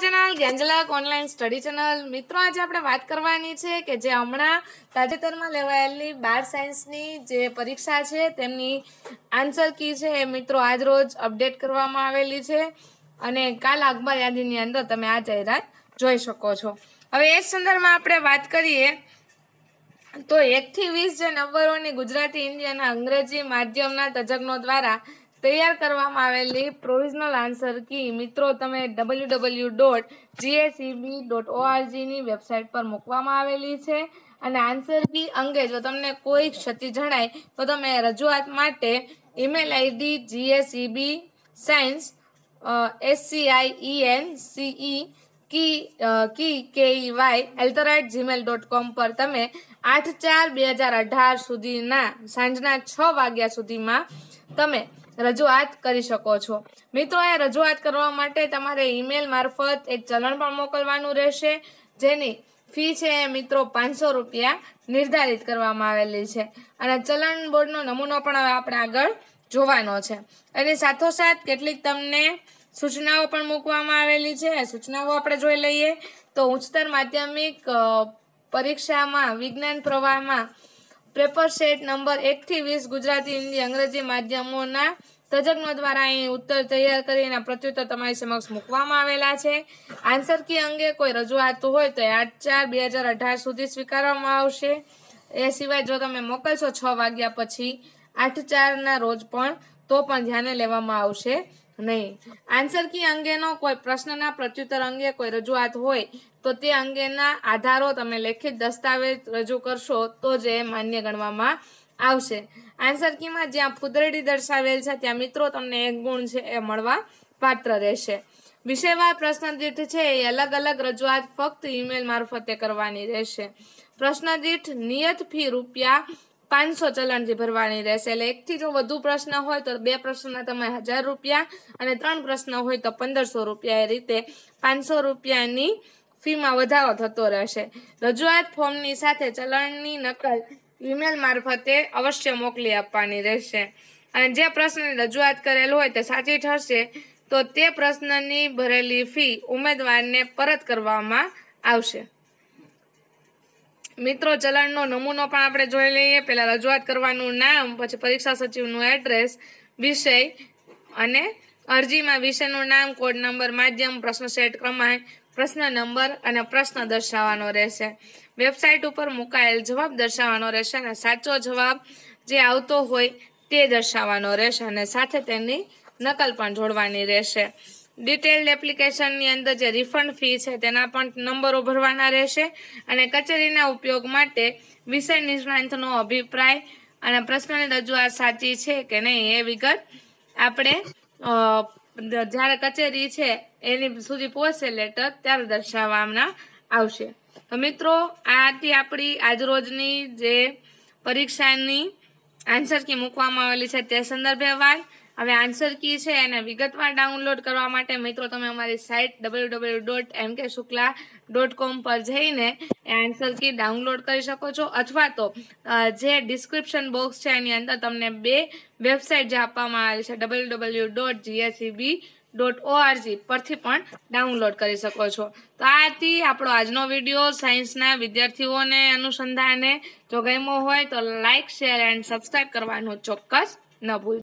channel Gyanjhalak online study channel મિત્રો આજે આપણે વાત કરવાની છે કે જે હમણાં તાજેતરમાં લેવાયેલી બાર સાયન્સની જે પરીક્ષા છે તેમની આન્સર કી છે એ મિત્રો આજ રોજ અપડેટ કરવામાં આવેલી છે અને કાલ અખબાર યાદીની અંદર તમે આ જાહેરાત જોઈ શકો છો હવે એ સંદર્ભમાં આપણે વાત કરીએ તો એકથી વીસ જે નંબરોની ગુજરાતી હિન્દી અને અંગ્રેજી માધ્યમના તજજ્ઞો દ્વારા તૈયાર કરવામાં આવેલી પ્રોવિઝનલ આન્સર કી મિત્રો તમે W W dot GACB dot ઓઆરજીની વેબસાઇટ પર મૂકવામાં આવેલી છે અને આન્સર કી અંગે જો તમને કોઈ ક્ષતિ જણાય તો તમે રજૂઆત માટે email ID GACB science S C I E N C એલ્ટરાઇટ Gmail dot com પર તમે આઠ ચાર બે હજાર અઢાર સુધીના સાંજના છ વાગ્યા સુધીમાં તમે રજૂઆત કરી શકો છો મિત્રોએ રજૂઆત કરવા માટે તમારે ઈમેલ મારફત એક ચલણ પણ મોકલવાનું રહેશે જેની ફી છે એ મિત્રો પાંચસો રૂપિયા નિર્ધારિત કરવામાં આવેલી છે અને ચલણ બોર્ડનો નમૂનો પણ હવે આપણે આગળ જોવાનો છે એની સાથોસાથ કેટલીક તમને સૂચનાઓ પણ મૂકવામાં આવેલી છે સૂચનાઓ આપણે જોઈ લઈએ તો ઉચ્ચતર માધ્યમિક પરીક્ષામાં વિજ્ઞાન પ્રવાહમાં પેપર સેટ નંબર એકથી વીસ ગુજરાતી હિન્દી અંગ્રેજી માધ્યમોના તજજ્ઞો દ્વારા અહીં ઉત્તર તૈયાર કરીને પ્રત્યુત્તર તમારી સમક્ષ મૂકવામાં આવેલા છે આન્સર કી અંગે કોઈ રજૂઆત હોય તો આઠ ચાર બે હજાર અઢાર સુધી સ્વીકારવામાં આવશે એ સિવાય જો તમે મોકલશો છ વાગ્યા પછી આઠ ચારના રોજ પણ તો પણ ધ્યાને લેવામાં આવશે નહીં આન્સર કી અંગેનો કોઈ પ્રશ્નના પ્રત્યુત્તર અંગે કોઈ રજૂઆત હોય તો તે અંગેના આધારો તમે લેખિત દસ્તાવેજ રજૂ કરશો તો જ એ માન્ય ગણવામાં આવશે આન્સર કીમાં જ્યાં ફૂદરડી દર્શાવેલ છે ત્યાં મિત્રો તમને એક ગુણ છે એ મળવા પાત્ર રહેશે વિષયવાર પ્રશ્ન દીઠ છે એ અલગ અલગ રજૂઆત ફક્ત ઈમેલ મારફતે કરવાની રહેશે પ્રશ્ન દીઠ નિયત ફી રૂપિયા પાંચસો ચલણથી ભરવાની રહેશે એટલે એકથી જો વધુ પ્રશ્ન હોય તો બે પ્રશ્નના તમે હજાર રૂપિયા અને ત્રણ પ્રશ્ન હોય તો પંદરસો રૂપિયા એ રીતે પાંચસો રૂપિયાની ફીમાં વધારો થતો રહેશે રજૂઆત ફોર્મની સાથે ચલણની નકલ ઈમેલ મારફતે અવશ્ય મોકલી આપવાની રહેશે અને જે પ્રશ્નની રજૂઆત કરેલ હોય તે સાચી ઠરશે તો તે પ્રશ્નની ભરેલી ફી ઉમેદવારને પરત કરવામાં આવશે મિત્રો ચલણનો નમૂનો પણ આપણે જોઈ લઈએ પહેલાં રજૂઆત કરવાનું નામ પછી પરીક્ષા સચિવનું એડ્રેસ વિષય અને અરજીમાં વિષયનું નામ કોડ નંબર માધ્યમ પ્રશ્ન સેટ ક્રમાંક પ્રશ્ન નંબર અને પ્રશ્ન દર્શાવવાનો રહેશે વેબસાઇટ ઉપર મુકાયેલ જવાબ દર્શાવવાનો રહેશે અને સાચો જવાબ જે આવતો હોય તે દર્શાવવાનો રહેશે અને સાથે તેની નકલ પણ જોડવાની રહેશે ડિટેલ્ડ એપ્લિકેશનની અંદર જે રિફંડ ફી છે તેના પણ નંબરો ભરવાના રહેશે અને કચેરીના ઉપયોગ માટે વિષય નિષ્ણાંતનો અભિપ્રાય અને પ્રશ્નની રજૂઆત સાચી છે કે નહીં એ વિગત આપણે જ્યારે કચેરી છે એની સુધી પહોંચશે લેટર ત્યારે દર્શાવવામાં આવશે તો મિત્રો આ હતી આપણી આજરોજની જે પરીક્ષાની આન્સર કી મૂકવામાં આવેલી છે તે સંદર્ભે વાત હવે આન્સર કી છે એને વિગતવાર ડાઉનલોડ કરવા માટે મિત્રો તમે અમારી site W W dot M K Shukla dot com પર જઈને એ આન્સર કી ડાઉનલોડ કરી શકો છો અથવા તો જે ડિસ્ક્રિપ્શન બોક્સ છે એની અંદર તમને બે વેબસાઇટ જે આપવામાં આવી છે W W dot GSCB dot ORG પરથી પણ ડાઉનલોડ કરી શકો છો તો આથી આપણો આજનો વિડીયો સાયન્સના વિદ્યાર્થીઓને અનુસંધાને જો ગમ્યો હોય તો લાઇક શેર એન્ડ સબસ્ક્રાઈબ કરવાનું ચોક્કસ ન ભૂલ